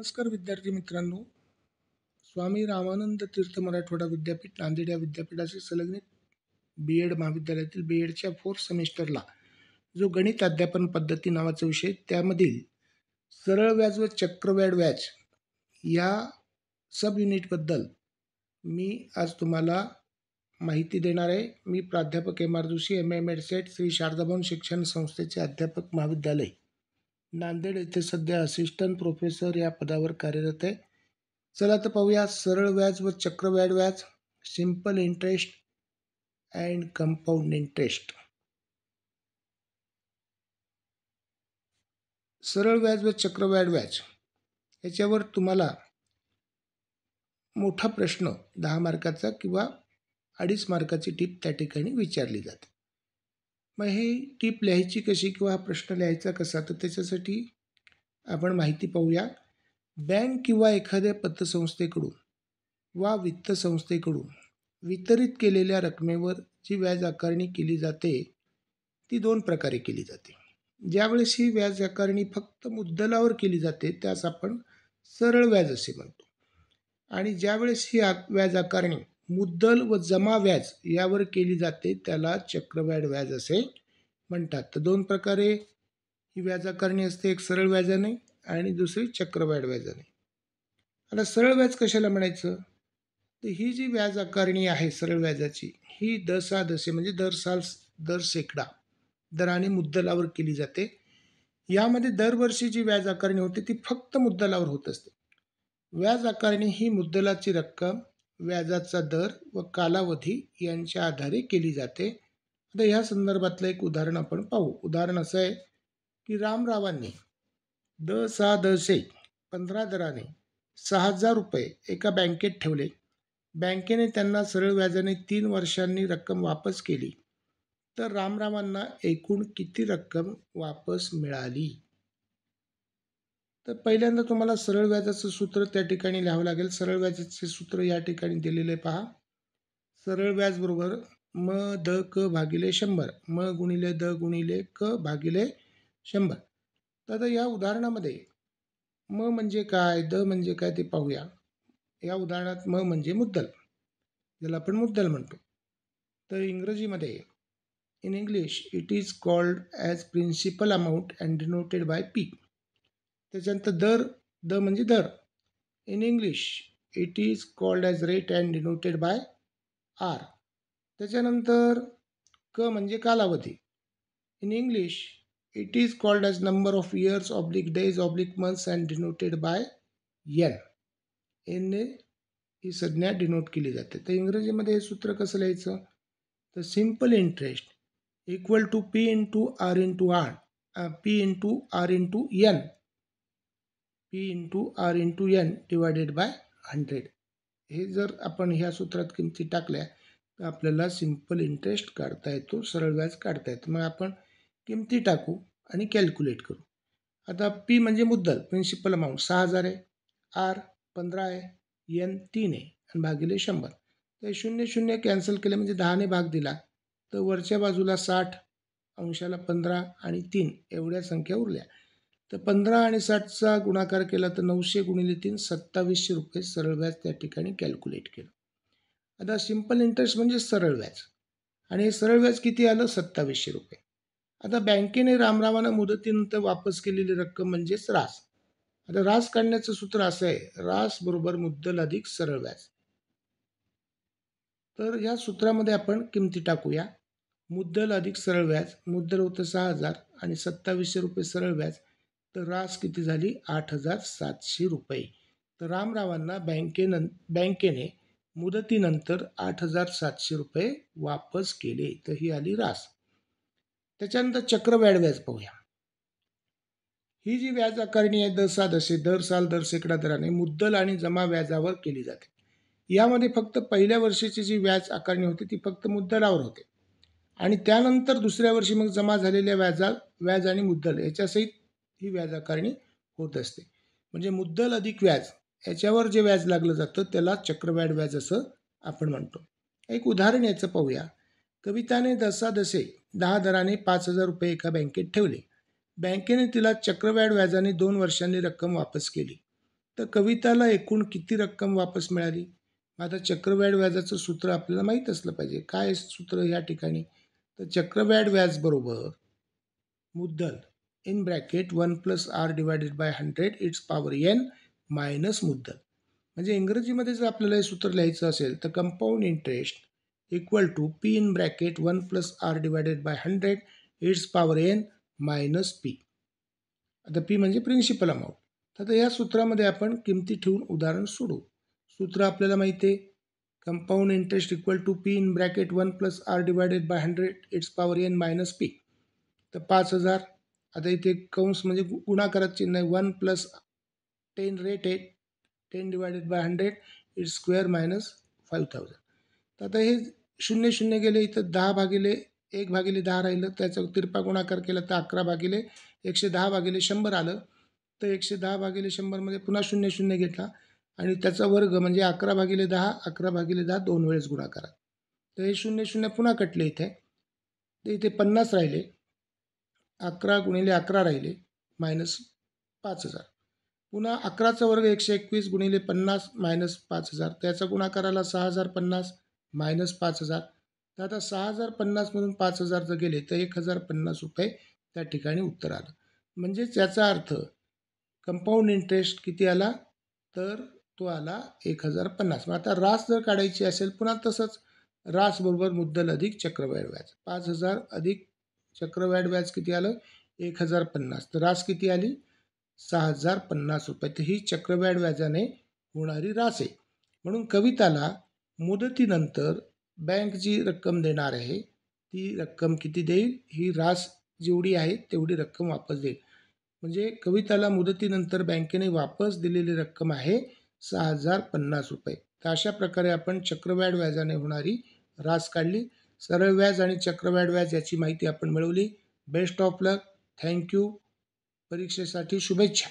नमस्कार विद्यार्थी मित्रांनो स्वामी रामानंद तीर्थ मराठवाडा विद्यापीठ नांदेड या विद्यापीठाचे संलग्नित बी एड महाविद्यालयातील बी एडच्या फोर्थ सेमेस्टरला जो गणित अध्यापन पद्धती नावाचा विषय त्यामधील सरळ व्याज व चक्रव्याड व्याज या सब युनिटबद्दल मी आज तुम्हाला माहिती देणार आहे मी प्राध्यापक M R Joshi M M Ed SET Shri Sharadabhavan शिक्षण संस्थेचे अध्यापक महाविद्यालय नांदेड येथे सध्या असिस्टंट प्रोफेसर या पदावर कार्यरत आहे चला तर पाहूया सरळ व्याज व चक्रव्याड व्याज simple interest and compound interest सरळ व्याज व चक्रव्याड व्याज याच्यावर तुम्हाला मोठा प्रश्न दहा मार्काचा किंवा अडीच मार्काची टीप त्या ठिकाणी विचारली जाते मग हे टीप लिहायची कशी किंवा हा प्रश्न लिहायचा कसा तर त्याच्यासाठी आपण माहिती पाहूया बँक किंवा एखाद्या पतसंस्थेकडून वा वित्त संस्थेकडून वितरित केलेल्या रकमेवर जी व्याज आकारणी केली जाते ती दोन प्रकारे केली जाते ज्यावेळेस ही व्याज आकारणी फक्त मुद्दलावर केली जाते त्यास आपण सरळ व्याज असे म्हणतो आणि ज्यावेळेस ही आ व्याज आकारणी मुद्दल व जमा व्याज यावर केली जाते त्याला चक्रवाढ व्याज असे म्हणतात तर दोन प्रकारे ही व्याजाकारणी असते एक सरळ व्याजाने आणि दुसरी चक्रवाढ व्याजाने आता सरळ व्याज कशाला म्हणायचं तर ही जी व्याज आकारणी आहे सरळ व्याजाची ही दसादसे म्हणजे दर साल दर शेकडा दराने मुद्दलावर केली जाते यामध्ये दरवर्षी जी व्याज आकारणी होते ती फक्त मुद्दलावर होत असते व्याज आकारणी ही मुद्दलाची रक्कम व्याजाचा दर व कालावधी यांच्या आधारे केली जाते आता ह्या संदर्भातलं एक उदाहरण आपण पाहू उदाहरण असं आहे की रामरावांनी द सहा दशे पंधरा दराने सहा हजार रुपये एका बँकेत ठेवले बँकेने त्यांना सरळ व्याजाने तीन वर्षांनी रक्कम वापस केली तर रामरावांना एकूण किती रक्कम वापस मिळाली तर पहिल्यांदा तुम्हाला सरळ व्याजाचं सूत्र त्या ठिकाणी लिहावं लागेल सरळ व्याजाचे सूत्र या ठिकाणी दिलेले पहा सरळ व्याज बरोबर म द क भागिले शंभर म गुणिले द गुणिले क भागिले शंभर तर आता या उदाहरणामध्ये म म्हणजे काय द म्हणजे काय ते पाहूया या उदाहरणात म म्हणजे मुद्दल ज्याला आपण मुद्दल म्हणतो तर इंग्रजीमध्ये in English it is called as principal amount and denoted by P त्याच्यानंतर दर द म्हणजे दर in English it is called as rate and denoted by R त्याच्यानंतर क म्हणजे कालावधी in English it is called as number of years oblique days oblique months and denoted by N एनने ही संज्ञा डिनोट केली जाते तर इंग्रजीमध्ये हे सूत्र कसं लिहायचं तर simple interest equal to P into R into R P into R into P into R into N divided by hundred हे जर आपण ह्या सूत्रात किमती टाकल्या तर आपल्याला सिम्पल इंटरेस्ट काढता येतो सरळ व्याज काढता येतो मग आपण किमती टाकू आणि कॅल्क्युलेट करू आता पी म्हणजे मुद्दल प्रिन्सिपल अमाऊंट सहा हजार आहे आर पंधरा आहे एन तीन आहे आणि भागिले शंभर तर शून्य शून्य कॅन्सल केले म्हणजे दहाने भाग दिला तर वरच्या बाजूला साठ अंशाला पंधरा आणि तीन एवढ्या संख्या उरल्या तर पंधरा आणि साठचा गुणाकार केला तर नऊशे गुणिले तीन सत्तावीसशे रुपये सरळ व्याज त्या ठिकाणी कॅल्क्युलेट केलं आता सिम्पल इंटरेस्ट म्हणजे सरळ व्याज आणि हे सरळ व्याज किती आलं सत्तावीसशे रुपये आता बँकेने रामरामानं मुदतीनंतर वापस केलेली रक्कम म्हणजेच रास आता रास काढण्याचं सूत्र असं आहे रास बरोबर मुद्दल अधिक सरळ व्याज तर या सूत्रामध्ये आपण किमती टाकूया मुद्दल अधिक सरळ व्याज मुद्दल होतं सहा हजार आणि सत्तावीसशे रुपये सरळ व्याज तर रास किती झाली आठ हजार सातशे रुपये तर रामरावांना बँकेन बँकेने मुदतीनंतर आठ हजार सातशे रुपये वापस केले तर ही आली रास त्याच्यानंतर चक्रवाढ व्याज पाहूया ही जी व्याज आकारणी आहे दसा दशे दर साल दर शेकडा दराने मुद्दल आणि जमा व्याजावर केली जाते यामध्ये फक्त पहिल्या वर्षीची जी व्याज आकारणी होती ती फक्त मुद्दलावर होते आणि त्यानंतर दुसऱ्या वर्षी मग जमा झालेल्या व्याजा व्याज आणि मुद्दल याच्यासहित ही व्याज आकारणी होत असते म्हणजे मुद्दल अधिक व्याज याच्यावर जे व्याज लागलं जातं त्याला चक्रव्याड व्याज असं आपण म्हणतो एक उदाहरण याचं पाहूया कविताने दसादसे दहा दराने पाच हजार रुपये एका बँकेत ठेवले बँकेने तिला चक्रव्याड व्याजाने दोन वर्षांनी रक्कम वापस केली तर कविताला एकूण किती रक्कम वापस मिळाली आता चक्रव्याड व्याजाचं सूत्र आपल्याला माहीत असलं पाहिजे काय सूत्र या ठिकाणी तर चक्रव्याड व्याज बरोबर मुद्दल in bracket one plus R divided by hundred it's power N minus मुद्दल म्हणजे इंग्रजीमध्ये जर आपल्याला हे सूत्र लिहायचं असेल तर compound interest equal to P in bracket one plus R divided by hundred it's power N minus P आता पी म्हणजे प्रिन्सिपल अमाऊंट तर आता या सूत्रामध्ये आपण किमती ठेवून उदाहरण सोडू सूत्र आपल्याला माहिती आहे compound interest equal to P in bracket one plus R divided by hundred it's power N minus P तर पाच हजार आता इथे कंस म्हणजे गुणाकारात चिन्ह आहे one plus ten rate at ten divided by hundred it's square minus five thousand तर आता हे शून्य शून्य गेले इथं दहा भागिले एक भागिले दहा राहिलं त्याचा तिरपा गुणाकार केला तर अकरा भागिले एकशे दहा भागिले शंभर आलं तर एकशे दहा भागिले शंभरमध्ये म्हणजे पुन्हा शून्य शून्य घेतला आणि त्याचा वर्ग म्हणजे अकरा भागिले दहा अकरा भागिले दहा दोन वेळेस गुणाकारात तर हे शून्य शून्य पुन्हा कटले इथे तर इथे पन्नास राहिले अकरा गुणिले अकरा राहिले मायनस पाच हजार पुन्हा अकराचा वर्ग एकशे एकवीस गुणिले पन्नास मायनस पाच हजार त्याचा गुणाकाराला सहा हजार पन्नास मायनस पाच हजार तर आता सहा हजार पन्नासमधून पाच हजार जर गेले तर एक हजार पन्नास रुपये त्या ठिकाणी उत्तर आलं म्हणजेच याचा अर्थ कंपाऊंड इंटरेस्ट किती आला तर तो आला एक हजार पन्नास मग आता रास जर काढायची असेल पुन्हा तसंच रासबरोबर मुद्दल अधिक चक्रवाढ व्याज पाच हजार अधिक चक्रव्याड व्याज किती आलं एक हजार पन्नास तर रास किती आली सहा हजार पन्नास रुपये तर ही चक्रवाढ व्याजाने होणारी रास आहे म्हणून कविताला मुदतीनंतर बँक जी रक्कम देणार आहे ती रक्कम किती देईल ही रास जेवढी आहे तेवढी रक्कम वापस देईल म्हणजे कविताला मुदतीनंतर बँकेने वापस दिलेली रक्कम आहे सहा हजार पन्नास रुपये तर अशा प्रकारे आपण चक्रवाढ व्याजाने होणारी रास काढली सरळ व्याज आणि चक्रवाढ व्याज याची माहिती आपण मिळवली बेस्ट ऑफ लक थँक्यू परीक्षेसाठी शुभेच्छा